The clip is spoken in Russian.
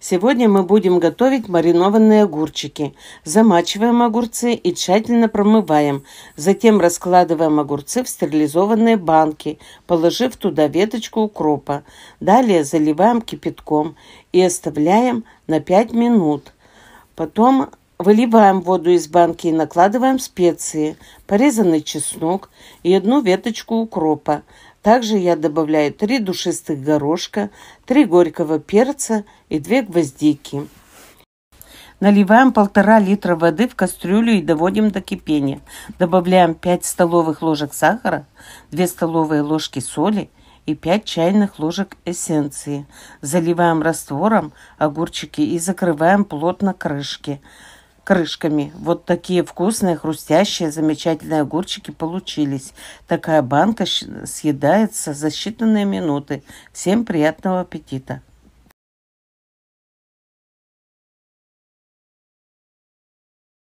Сегодня мы будем готовить маринованные огурчики. Замачиваем огурцы и тщательно промываем. Затем раскладываем огурцы в стерилизованные банки, положив туда веточку укропа. Далее заливаем кипятком и оставляем на 5 минут. Потом выливаем воду из банки и накладываем специи, порезанный чеснок и одну веточку укропа. Также я добавляю 3 душистых горошка, 3 горького перца и 2 гвоздики. Наливаем 1,5 литра воды в кастрюлю и доводим до кипения. Добавляем 5 столовых ложек сахара, 2 столовые ложки соли и 5 чайных ложек эссенции. Заливаем раствором огурчики и закрываем плотно крышки крышками. Вот такие вкусные, хрустящие, замечательные огурчики получились. Такая банка съедается за считанные минуты. Всем приятного аппетита!